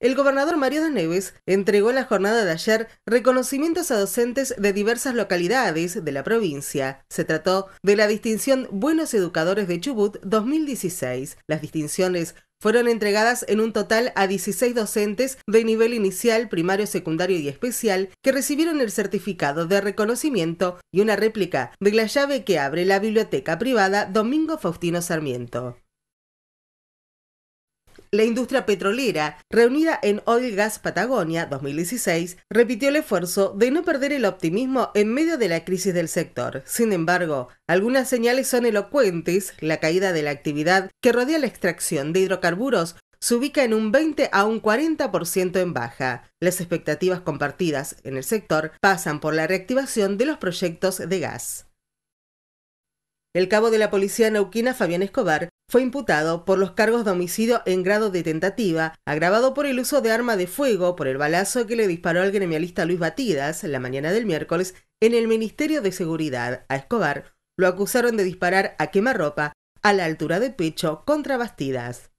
El gobernador Mario de Neves entregó en la jornada de ayer reconocimientos a docentes de diversas localidades de la provincia. Se trató de la distinción Buenos Educadores de Chubut 2016. Las distinciones fueron entregadas en un total a 16 docentes de nivel inicial, primario, secundario y especial que recibieron el certificado de reconocimiento y una réplica de la llave que abre la biblioteca privada Domingo Faustino Sarmiento. La industria petrolera, reunida en Oil Gas Patagonia 2016, repitió el esfuerzo de no perder el optimismo en medio de la crisis del sector. Sin embargo, algunas señales son elocuentes. La caída de la actividad que rodea la extracción de hidrocarburos se ubica en un 20 a un 40% en baja. Las expectativas compartidas en el sector pasan por la reactivación de los proyectos de gas. El cabo de la policía neuquina, Fabián Escobar, fue imputado por los cargos de homicidio en grado de tentativa, agravado por el uso de arma de fuego por el balazo que le disparó al gremialista Luis Batidas la mañana del miércoles en el Ministerio de Seguridad a Escobar. Lo acusaron de disparar a quemarropa a la altura de pecho contra Bastidas.